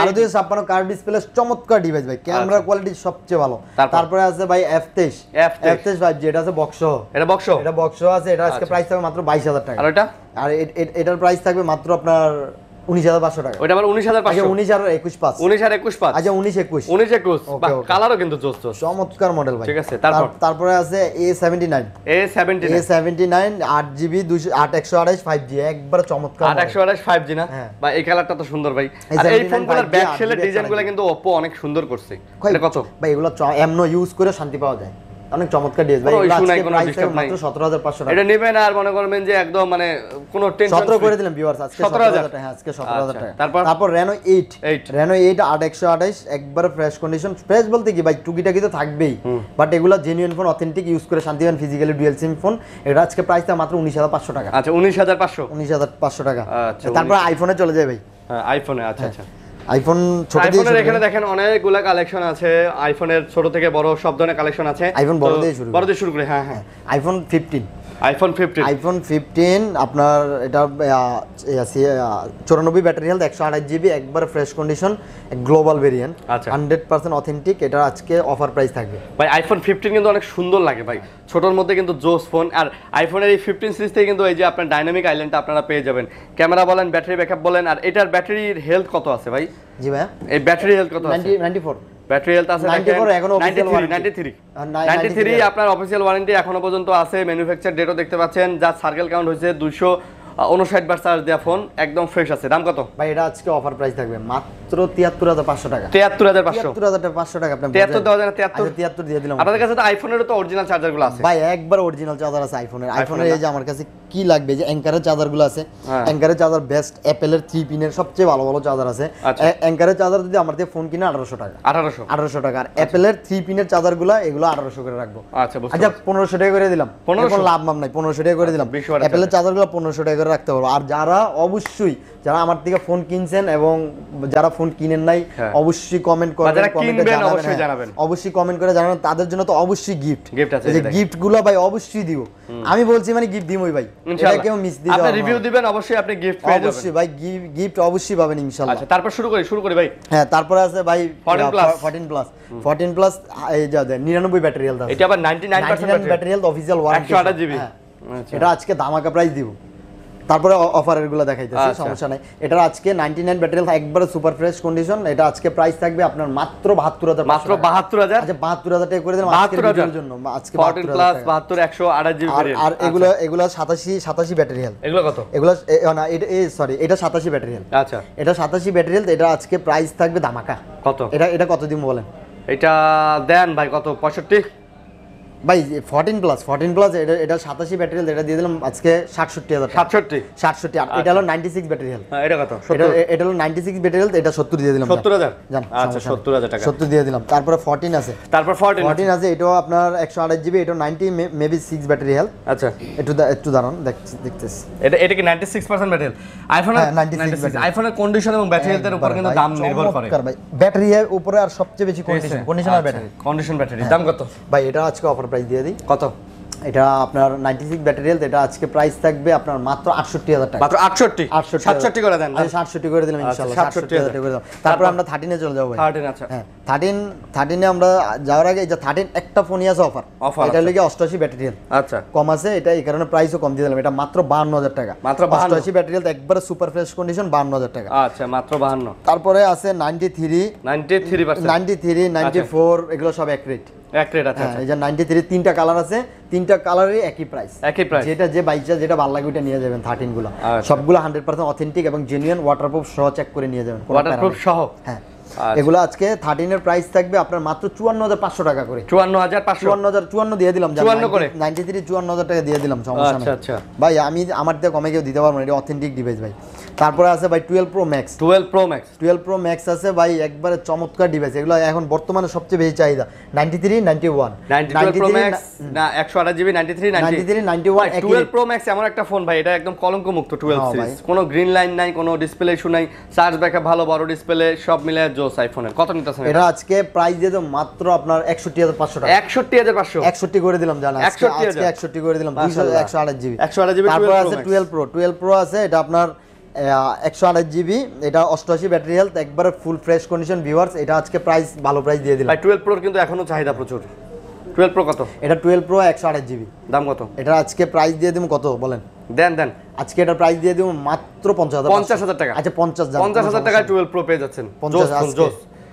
কার ডিসপ্লে চমৎকার ডিভাইস ভাই ক্যামেরা আচ্ছা। কোয়ালিটি সবচেয়ে ভালো তারপরে আছে ভাই এফ এফ তেইশ ভাই যেটা আছে বক্স এটা বক্স এটা বক্স আছে এটা আজকে প্রাইস আচ্ছা। থাকবে মাত্র বাইশ হাজার টাকা এটা আর এটার প্রাইস থাকবে মাত্র আপনার সেভেন্টি নাইন আট একশো আড়াইশ ফাইভ জি চমৎকার আট একশো আড়াইশ ফাইভ জি না বা হ্যাঁ। এই তো সুন্দর ভাই কিন্তু অনেক সুন্দর করছে এগুলো এমন ইউজ করে শান্তি পাওয়া যায় অনেক চমৎকার ডিএস ভাই আজকে একবার ফ্রেশ কন্ডিশন ফ্রেশ বলতে কি ভাই টুকিটাকি তো থাকবেই বাট এগুলো জেনুইন ফোন অথেন্টিক ইউজ করে শান্তি পান ফিজিক্যালি ডুয়াল সিম ফোন এটা আজকে প্রাইসটা মাত্র উনিশ হাজার পাঁচশো টাকা আচ্ছা হাজার পাঁচশো টাকা আচ্ছা তারপর আইফোনে চলে যায় ভাই আইফোনে হ্যাঁ, আচ্ছা হ্যাঁ। আচ্ছা আইফোন ছোট আইফোনের এখানে দেখেন অনেকগুলা কালেকশন আছে আইফোনের ছোট থেকে বড় সব ধরনের কালেকশন আছে আইফোন বড় দিয়ে শুরু বড় দিয়ে শুরু করে হ্যাঁ হ্যাঁ iPhone fifteen iPhone fifteen iPhone fifteen আপনার এটা চুরানব্বই ব্যাটারি হেলথ একশো আঠাশ জিবি একবার ফ্রেশ কন্ডিশন গ্লোবাল ভেরিয়েন্ট আচ্ছা হান্ড্রেড পার্সেন্ট অথেন্টিক এটা আজকে অফার প্রাইস থাকবে ভাই আইফোন ফিফটিন কিন্তু অনেক সুন্দর লাগে ভাই ছোটোর মধ্যে কিন্তু জোস ফোন আর আইফোনের এই ফিফটিন সিরিজ থেকে কিন্তু এই যে আপনার ডাইনামিক আইল্যান্ডটা আপনারা পেয়ে যাবেন ক্যামেরা বলেন ব্যাটারি ব্যাকআপ বলেন আর এটার ব্যাটারির হেলথ কত আছে ভাই জি ভাই এই ব্যাটারি হেলথ কত আছে নাইনটি ফোর ব্যাটারি হেলথ আছে 94 এখনো অফিশিয়াল ওয়ারেন্টি 93 93 আপনার অফিসিয়াল ওয়ারেন্টি এখনো পর্যন্ত আছে ম্যানুফ্যাকচার ডেটও দেখতে পাচ্ছেন যা সার্কেল কাউন্ট হয়েছে 200 উনষাট বার চার্জ দেওয়া ফোন একদম ফ্রেশ আছে দাম কত ভাই এটা আজকে অফার প্রাইস থাকবে মাত্র 73500 টাকা 73500 73500 টাকা আপনি 73 দেওয়া যায় 73 73 আচ্ছা, দিয়ে দিলাম আপনাদের কাছে তো আইফোনের তো অরিজিনাল চার্জারগুলো আছে ভাই একবার অরিজিনাল চার্জার আছে আইফোনের আইফোনের এই যে আমার কাছে কি লাগবে যে অ্যাঙ্কারের চার্জারগুলো আছে অ্যাঙ্কারের চার্জার বেস্ট অ্যাপলের 3 পিনের সবচেয়ে ভালো ভালো চার্জার আছে অ্যাঙ্কারের আচ্ছা। চার্জার যদি আমার দিয়ে ফোন কিনে 1800 টাকা 1800 1800 টাকা আর অ্যাপলের 3 পিনের চার্জারগুলো এগুলো 1800 করে রাখবো আচ্ছা আচ্ছা 1500 টাকা করে দিলাম কোনো লাভ মাম নাই 1500 টাকা করে আচ্ছা, দিলাম অ্যাপলের চার্জারগুলো 1500 টাকা করে রাখতে পারবো আর যারা অবশ্যই যারা আমার থেকে ফোন কিনছেন এবং যারা ফোন কিনেন নাই হ্যাঁ। অবশ্যই কমেন্ট করে অবশ্যই কমেন্ট হ্যাঁ। করে জানাবেন তাদের জন্য তো অবশ্যই গিফট গিফট আছে গিফট গুলো ভাই অবশ্যই দিব আমি বলছি মানে গিফট দিমই ভাই এটা কেউ মিস দিবেন আপনি রিভিউ দিবেন অবশ্যই আপনি গিফট পেয়ে যাবেন অবশ্যই ভাই গিফট অবশ্যই পাবেন ইনশাআল্লাহ আচ্ছা তারপর শুরু করি শুরু করি ভাই হ্যাঁ তারপর আছে ভাই 14 প্লাস 14 প্লাস 14 প্লাস এই যা 99 ব্যাটারি হেলথ আছে এটা আবার 99% battery health official warranty 128 GB এটা আজকে ধামাকা প্রাইস দিব তারপরে অফারেরগুলো দেখাইতেছি আচ্ছা। সমস্যা নাই এটার আজকে 99 ব্যাটারি একবারে সুপার ফ্রেশ কন্ডিশন এটা আজকে প্রাইস থাকবে আপনার মাত্র 72000 মাত্র 72000 আচ্ছা 72000 টাকা করে দেন আজকের জন্য আজকে 14 প্লাস 72 128 জিবি আর এগুলো আচ্ছা। এগুলো 87 87 ব্যাটারি হেলথ এগুলো কত এগুলো না এটা এই সরি এটা 87 ব্যাটারি হেলথ আচ্ছা এটা 87 ব্যাটারি হেলথ এটা আজকে প্রাইস থাকবে ধামাকা কত এটা এটা কত দিন বলেন এটা দেন ভাই কত 65 ভাই ফোরটিন প্লাস ফোরটিন প্লাস এটা এটা সাতাশি ব্যাটারি হেলথ এটা দিয়ে দিলাম আজকে সাতষট্টি হাজার সাতষট্টি সাতষট্টি আর এটা হলো নাইনটি সিক্স ব্যাটারি হেলথ এটা কত এটা হলো নাইনটি সিক্স ব্যাটারি হেলথ এটা সত্তর দিয়ে দিলাম সত্তর হাজার জান আচ্ছা সত্তর হাজার টাকা সত্তর দিয়ে দিলাম তারপরে ফোরটিন আছে তারপর ফোরটিন ফোরটিন আছে এটাও আপনার একশো আড়াই জিবি এটা ninety maybe six battery health আচ্ছা একটু একটু দাঁড়ান দেখতেছি এটা এটা কি ninety six percent battery health iPhone ninety six আইফোনের কন্ডিশন এবং ব্যাটারি হেলথের উপর হ্যাঁ, কিন্তু দাম নির্ভর করে ভাই ব্যাটারি উপরে আর সবচেয়ে বেশি কন্ডিশন কন্ডিশন আর ব্যাটারি কন্ডিশন ব্যাটারি দাম কত ভাই এটা আজকে অফার প্রাইস দিয়ে দিই কত এটা আপনার নাইনটি সিক্স ব্যাটারিয়াল এটা আজকে প্রাইস থাকবে আপনার মাত্র আটষট্টি হাজার টাকা মাত্র আটষট্টি আটষট্টি সাতষট্টি করে দেন আচ্ছা, সাতষট্টি করে দিলাম আচ্ছা, সাতষট্টি করে দিলাম তারপর আমরা থার্টিনে চলে যাবো থার্টিন আচ্ছা হ্যাঁ থার্টিন থার্টিনে আমরা যাওয়ার আগে যে থার্টিন একটা ফোনই আছে অফার অফার এটা লিখে আচ্ছা। অষ্টআশি ব্যাটারিয়াল আচ্ছা কম আছে এটা এই কারণে প্রাইসও কম দিয়ে দিলাম এটা মাত্র বান্ন হাজার টাকা মাত্র অষ্টআশি ব্যাটারিয়াল একবারে সুপার ফ্রেশ কন্ডিশন বান্ন হাজার টাকা আচ্ছা মাত্র বান্ন তারপরে আছে ninety three ninety three ninety three ninety four এগুলো সব এক রেট এক হ্যাঁ, আচ্ছা। ওয়াটারপ্রুফ আচ্ছা। সহ করে নিয়ে যাবেন ওয়াটারপ্রুফ সহ হ্যাঁ আচ্ছা। এগুলো আজকে থার্টিন প্রাইস থাকবে আপনার মাত্র চুয়ান্ন হাজার পাঁচশো টাকা করে চুয়ান্ন হাজার চুয়ান্ন হাজার চুয়ান্ন দিয়ে দিলাম চুয়ান্ন থ্রি চুয়ান্ন হাজার টাকা দিয়ে দিলাম ভাই আমি আমার দিয়ে কমে কেউ দিতে পারবো না এটা অথেন্টিক ডিভাইস ভাই তারপরে আছে ভাই twelve pro max twelve pro max twelve pro max আছে ভাই একবারে চমৎকার ডিভাইস এগুলো এখন বর্তমানে সবচেয়ে বেশি চাহিদা নাইনটি থ্রি নাইনটি ওয়ান একশো আঠাশ GB ninety three ninety three ninety one twelve pro max এমন একটা ফোন ভাই এটা একদম কলঙ্ক মুক্ত টুয়েলভ হ্যাঁ, সিরিজ কোনো গ্রিন লাইন নাই কোনো ডিসপ্লে ইস্যু নাই চার্জ ব্যাকআপ ভালো বড় ডিসপ্লে সব মিলে জোস আইফোনের কত নিতেছেন এটা আজকে প্রাইস দিয়ে মাত্র আপনার একষট্টি হাজার পাঁচশো টাকা একষট্টি হাজার পাঁচশো একষট্টি করে দিলাম জানা একষট্টি একষট্টি করে দিলাম একশো আঠাশ জিবি একশো আঠাশ জিবি তারপর আছে টুয়েলভ প্রো টুয়েলভ প্রো আছে এটা আপনার একশো আঠাশ জিবি এটা অষ্টআশি ব্যাটারি হেলথ একবারে ফুল ফ্রেশ কন্ডিশন ভিউয়ার্স এটা আজকে প্রাইস ভালো প্রাইস দিয়ে দিল টুয়েলভ প্রোর কিন্তু এখনও চাহিদা প্রচুর টুয়েলভ প্রো কত এটা টুয়েলভ প্রো একশো আঠাশ জিবি দাম কত এটা আজকে প্রাইস দিয়ে দিব কত বলেন দেন দেন আজকে এটা প্রাইস দিয়ে দিব মাত্র পঞ্চাশ হাজার পঞ্চাশ হাজার টাকা আচ্ছা পঞ্চাশ পঞ্চাশ হাজার টাকা টুয়েলভ প্রো পেয়ে যাচ্ছেন পঞ্চাশ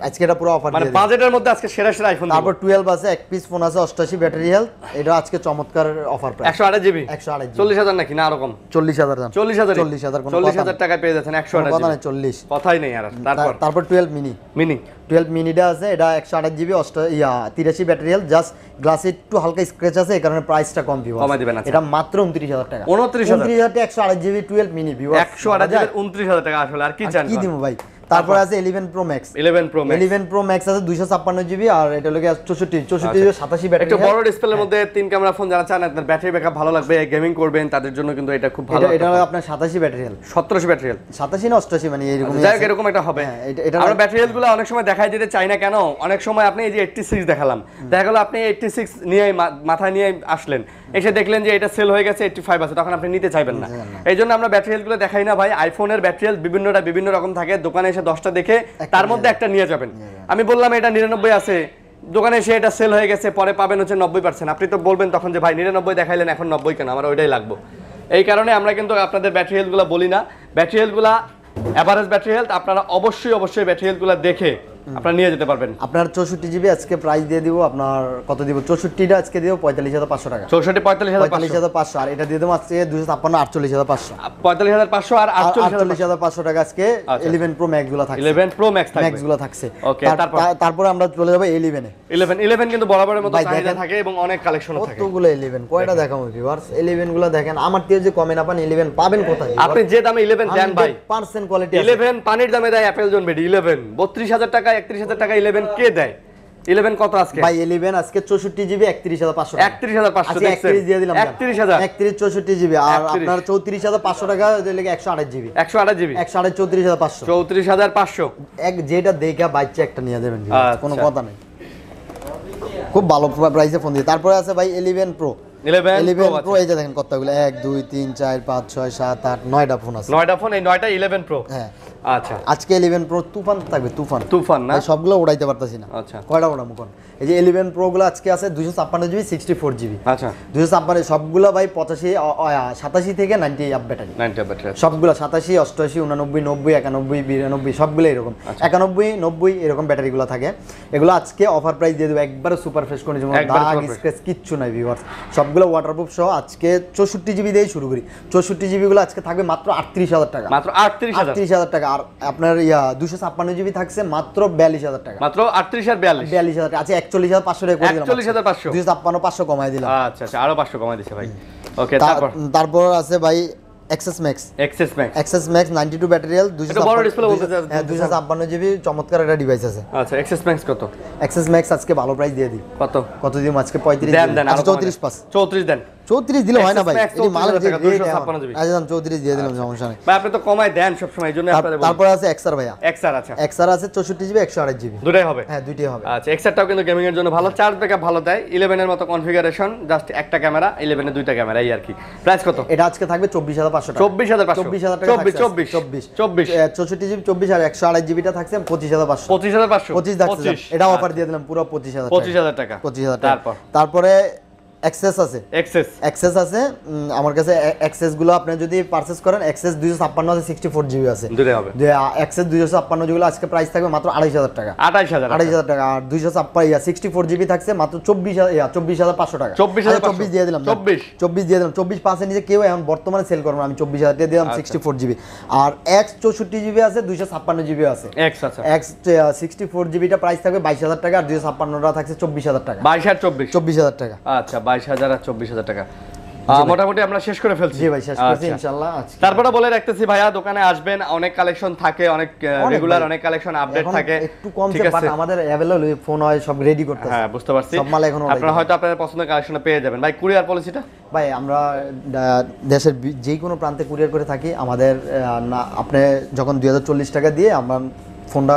আজকে এটা পুরো অফার মানে বাজেটের মধ্যে আজকে সেরা সেরা আইফোন তারপর 12 আছে এক পিস ফোন আছে 88 ব্যাটারি হেলথ এটা আজকে চমৎকার অফার প্রাইস 128 জিবি 128 40000 নাকি না এরকম 40000 দাম 40000 40000 কোনো 40000 টাকায় পেয়ে যাচ্ছেন 128 কথা না 40 কথাই নেই আর তারপর তারপর 12 মিনি মিনি 12 মিনিটা আছে এটা 128 GB yeah 83 battery health just গ্লাসে একটু হালকা স্ক্র্যাচ আছে এই কারণে প্রাইসটা কম ভিউ কমাই দিবেন আচ্ছা। এটা মাত্র 29000 টাকা 29000 টাকা 128 জিবি 12 মিনি ভিউ 128 29000 টাকা আসলে আর কি জানি কি দিব ভাই তারপরে আছে 11 pro max 11 pro max 11 pro max আছে 256 জিবি আর এটা লগে 64 64 জিবি 87 ব্যাটারি একটা হ্যাঁ। বড় ডিসপ্লের মধ্যে তিন ক্যামেরা ফোন যারা চান আপনার ব্যাটারি ব্যাকআপ ভালো লাগবে গেমিং করবেন তাদের জন্য কিন্তু এটা খুব ভালো এটা হলো আপনার 87 ব্যাটারি হেল 1700 ব্যাটারি হেল 87 না 88 মানে এরকম আচ্ছা, যাই এরকম একটা হবে হ্যাঁ, এটা আর ব্যাটারি গুলো অনেক সময় দেখায় যেতে চায় না কেন অনেক সময় আপনি এই যে 86 দেখালাম দেখা গেল আপনি 86 নিয়ে মাথা নিয়ে আসলেন এসে দেখলেন যে এটা সেল হয়ে গেছে 85 আছে তখন আপনি নিতে চাইবেন না এই জন্য আমরা ব্যাটারি গুলো দেখাই না ভাই আইফোনের ব্যাটারি হেল বিভিন্নটা বিভিন্ন রকম থাকে দোকানে এসে দশটা দেখে তার মধ্যে একটা নিয়ে যাবেন আমি বললাম এটা নিরানব্বই আছে দোকানে সে এটা সেল হয়ে গেছে পরে পাবেন হচ্ছে নব্বই পার্সেন্ট আপনি তো বলবেন তখন যে ভাই নিরানব্বই দেখাইলেন এখন নব্বই কেন আমার ওইটাই লাগবো এই কারণে আমরা কিন্তু আপনাদের ব্যাটারি হেলথগুলো বলি না ব্যাটারি হেলথগুলো অ্যাভারেজ ব্যাটারি হেলথ আপনারা অবশ্যই অবশ্যই ব্যাটারি হেলথগুলো দেখে আপনারা নিয়ে যেতে পারবেন আপনার চৌষট্টি জিবি আজকে প্রাইস দিয়ে দিব আপনার কত দিব চৌষট্টিটা আজকে দিব পঁয়তাল্লিশ হাজার পাঁচশো টাকা চৌষট্টি পঁয়তাল্লিশ হাজার পঁয়তাল্লিশ হাজার পাঁচশো আর এটা দিয়ে দেবো আজকে দুশো ছাপ্পান্ন আটচল্লিশ হাজার পাঁচশো পঁয়তাল্লিশ হাজার পাঁচশো আর আটচল্লিশ হাজার পাঁচশো টাকা আজকে ইলেভেন প্রো ম্যাক্স গুলো থাকছে ইলেভেন প্রো ম্যাক্স ম্যাক্স গুলো থাকছে ওকে তারপরে আমরা চলে যাবো ইলেভেনে ইলেভেন ইলেভেন কিন্তু বরাবরের মতো চাহিদা থাকে এবং অনেক কালেকশন থাকে কতগুলো ইলেভেন কয়টা দেখাবো ভিউয়ার্স ইলেভেন গুলো দেখেন আমার দিয়ে যে কমে না পান ইলেভেন পাবেন কোথায় আপনি যে দামে ইলেভেন দেন ভাই পার্সেন্ট কোয়ালিটি ইলেভেন পানির দামে দেয় অ্যাপেল জন বেডি ইলেভেন বত্রিশ হাজার টাকা টাকা কে দেয় কত আজকে ভাই আজকে জিবি পাঁচশো দিয়ে দিলাম জিবি আর আপনার জিবি জিবি এক যেটা দেখা বাচ্চা একটা নিয়ে দেবেন আচ্ছা। কোনো কথা নাই খুব ভালো প্রাইসে ফোন দিয়ে তারপরে আছে ভাই ইলেভেন প্রো প্রো এই যে দেখেন কতগুলো এক দুই তিন চার পাঁচ ছয় সাত আট নয়টা ফোন আছে নয়টা ফোন এই নয়টা ইলেভেন প্রো হ্যাঁ আচ্ছা আজকে 11 প্রো তুফান থাকবে তুফান তুফান না সবগুলো উড়াইতে পারতাছি না আচ্ছা কয়টা উড়ামু কোন এই যে 11 প্রো গুলো আজকে আছে 256 জিবি 64 জিবি আচ্ছা 256 সবগুলো ভাই 85 87 থেকে 90 আপ ব্যাটারি 90 ব্যাটারি সবগুলো 87 88 89 90 91 92 সবগুলো এরকম 91 আচ্ছা। 90 এরকম ব্যাটারিগুলো থাকে এগুলো আজকে অফার প্রাইস দিয়ে দেব একবার সুপার ফ্রেশ করে যেমন দাগ স্ক্র্যাচ কিচ্ছু নাই ভিউয়ার্স সবগুলো ওয়াটারপ্রুফ সহ আজকে 64 জিবি দিয়ে শুরু করি 64 জিবি গুলো আজকে থাকবে মাত্র 38000 টাকা মাত্র 38000 টাকা আর আপনার ইয়া দুশো ছাপ্পান্ন জিবি থাকছে মাত্র বিয়াল্লিশ হাজার টাকা মাত্র আটত্রিশ বিয়াল্লিশ বিয়াল্লিশ হাজার আচ্ছা একচল্লিশ হাজার পাঁচশো টাকা একচল্লিশ হাজার পাঁচশো দুশো ছাপ্পান্ন পাঁচশো কমাই দিলাম আচ্ছা আচ্ছা পাঁচশো কমাই ভাই ওকে তারপর আছে ভাই এক্সেস ম্যাক্স এক্সেস জিবি চমৎকার একটা ডিভাইস আছে এক্সেস আচ্ছা, ম্যাক্স কত এক্সেস ম্যাক্স আজকে ভালো প্রাইস দিয়ে দিই আজকে দেন চৌত্রিশ দিলে হয় না ভাই আচ্ছা, দিয়ে দিলাম আচ্ছা। সমস্যা ভাই আপনি তো কমাই দেন সব সময় তারপর আছে ভাইয়া এক্সার আচ্ছা এক্সার আছে জিবি জিবি হবে হ্যাঁ হবে আচ্ছা কিন্তু গেমিং এর জন্য ভালো চার্জ ব্যাকআপ ভালো দেয় মতো কনফিগারেশন জাস্ট একটা ক্যামেরা দুইটা ক্যামেরা এই আর কি প্রাইস কত এটা আজকে থাকবে চব্বিশ হাজার পাঁচশো চব্বিশ হাজার চব্বিশ হাজার চব্বিশ চব্বিশ জিবি চব্বিশ আর একশো আড়াই জিবিটা থাকছে পঁচিশ হাজার পঁচিশ হাজার এটা অফার দিয়ে দিলাম পুরো পঁচিশ হাজার পঁচিশ হাজার টাকা পঁচিশ হাজার টাকা তারপরে এক্সেস আছে এক্সেস এক্সেস আছে আমার কাছে এক্সেস গুলো আপনি যদি পারচেজ করেন এক্সেস 256 আছে 64 জিবি আছে দুটো হবে যে এক্সেস 256 যেগুলো আজকে প্রাইস থাকবে মাত্র 28000 টাকা 28000 28000 টাকা আর 256 ইয়া 64 জিবি থাকছে মাত্র 24000 ইয়া 24500 টাকা 24000 24 আচ্ছা, দিয়ে দিলাম 24 24 দিয়ে দিলাম 24 পাঁচে নিচে কেউ এখন বর্তমানে সেল করবে আমি 24000 দিয়ে দিলাম 64 আচ্ছা। জিবি আর এক্স 64 জিবি আছে 256 জিবি আছে এক্স আচ্ছা এক্স 64 জিবিটা প্রাইস থাকবে 22000 টাকা আর 256টা থাকছে 24000 টাকা 22 আর 24 24000 টাকা আচ্ছা বাইশ হাজার আর চব্বিশ হাজার টাকা মোটামুটি আমরা শেষ করে ফেলছি আচ্ছা। তারপরে বলে রাখতেছি ভাইয়া দোকানে আসবেন অনেক কালেকশন থাকে অনেক রেগুলার অনেক কালেকশন আপডেট থাকে একটু কম আমাদের ফোন হয় সব রেডি করতে হ্যাঁ বুঝতে পারছি সব মাল এখন আপনারা হয়তো আপনাদের পছন্দের কালেকশন পেয়ে যাবেন ভাই কুরিয়ার পলিসিটা ভাই আমরা দেশের যে কোনো প্রান্তে কুরিয়ার করে থাকি আমাদের আপনি যখন দুই টাকা দিয়ে আমরা ফোনটা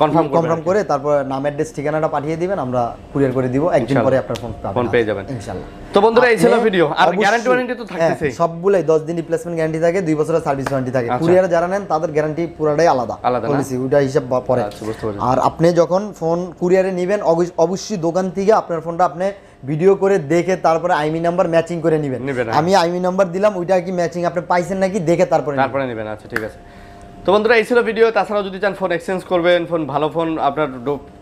কনফার্ম কনফার্ম করে তারপর নাম অ্যাড্রেস ঠিকানাটা পাঠিয়ে দিবেন আমরা কুরিয়ার করে দিব একদিন পরে আপনার ফোন ফোন পেয়ে যাবেন ইনশাআল্লাহ তো বন্ধুরা এই ছিল ভিডিও আর গ্যারান্টি ওয়ারেন্টি তো সবগুলাই 10 দিন রিপ্লেসমেন্ট গ্যারান্টি থাকে 2 বছরের সার্ভিস ওয়ারেন্টি থাকে কুরিয়ার আচ্ছা। যারা নেন তাদের গ্যারান্টি আলাদা পলিসি ওটা হিসাব পরে আচ্ছা, আর আপনি যখন ফোন কুরিয়ারে নেবেন অবশ্যই দোকান থেকে আপনার ফোনটা আপনি ভিডিও করে দেখে তারপরে আইমি নাম্বার ম্যাচিং করে নেবেন হ্যাঁ। আমি আইমি নাম্বার e দিলাম ওইটা কি ম্যাচিং আপনি পাইছেন নাকি দেখে তারপরে তারপরে নেবেন আচ্ছা ঠিক আছে তো বন্ধুরা এই ছিল ভিডিও তাছাড়াও যদি চান ফোন এক্সচেঞ্জ করবেন ফোন ভালো ফোন আপনার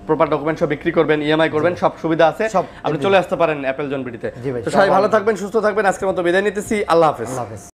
প্রপার ডকুমেন্ট সব বিক্রি করবেন ইএমআই করবেন সব সুবিধা আছে আপনি চলে আসতে পারেন অ্যাপেল জন বিটিতে সবাই ভালো থাকবেন সুস্থ থাকবেন আজকের মতো বিদায় নিতেছি আল্লাহ হাফেজ আল্লাহ হাফেজ